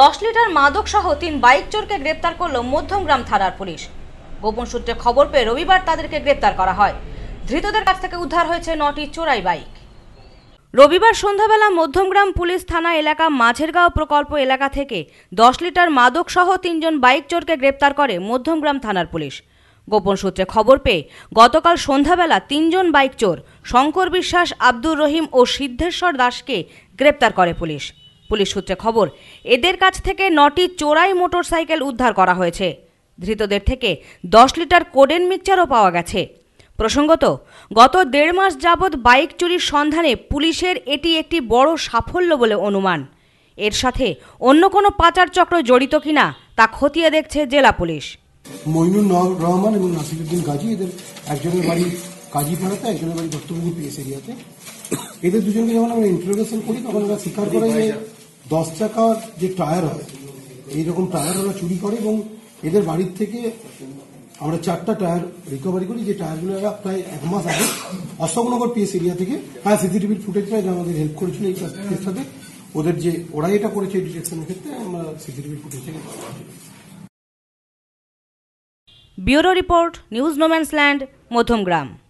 দশ লিটার মাদক সহ তিন বাইক চোরকে গ্রেপ্তার করল মধ্যমগ্রাম থানার পুলিশ গোপন সূত্রে খবর পেয়ে রবিবার তাদেরকে গ্রেপ্তার করা হয় ধৃতদের কাছ থেকে উদ্ধার হয়েছে নটি চোরাই বাইক রবিবার সন্ধ্যাবেলা মধ্যমগ্রাম পুলিশ থানা এলাকা মাঝেরগাঁও প্রকল্প এলাকা থেকে দশ লিটার মাদক সহ তিনজন বাইক চোরকে গ্রেপ্তার করে মধ্যমগ্রাম থানার পুলিশ গোপন সূত্রে খবর পেয়ে গতকাল সন্ধ্যাবেলা তিনজন বাইক চোর শঙ্কর বিশ্বাস আব্দুর রহিম ও সিদ্ধেশ্বর দাসকে গ্রেপ্তার করে পুলিশ পুলিশ সূত্রে খবর এদের কাছ থেকে নটি চোরাই মোটরসাইকেল উদ্ধার করা হয়েছে ধৃতদের থেকে দশ লিটার কোডেন মিক্সচারও পাওয়া গেছে প্রসঙ্গত গত দেড় মাস যাবৎ বাইক চুরির সন্ধানে পুলিশের এটি একটি বড় সাফল্য বলে অনুমান এর সাথে অন্য কোনো পাচার চক্র জড়িত কিনা তা খতিয়ে দেখছে জেলা পুলিশ মইনুর রহমান এবং নাসিরুদ্দিন গাজী এদের একজনের বাড়ি কাজীপাড়াতে একজনের বাড়ি দত্তপুর পিএস এরিয়াতে এদের দুজনকে যখন আমরা ইন্টারোগেশন করি তখন আমরা স্বীকার করে যে দশ চাকার যে টায়ার হয় এইরকম টায়ার ওরা চুরি করে এবং এদের বাড়ির থেকে আমরা চারটা টায়ার রিকভারি করি যে টায়ারগুলো প্রায় এক মাস আগে অশোকনগর পিএস এরিয়া থেকে হ্যাঁ সিসিটিভির ফুটেজটা আমাদের হেল্প করেছিল এই কেসটাতে ওদের যে ওরা এটা করেছে ডিটেকশনের ক্ষেত্রে আমরা সিসিটিভির ফুটেজ থেকে bureau report news no man's land Madhyamgram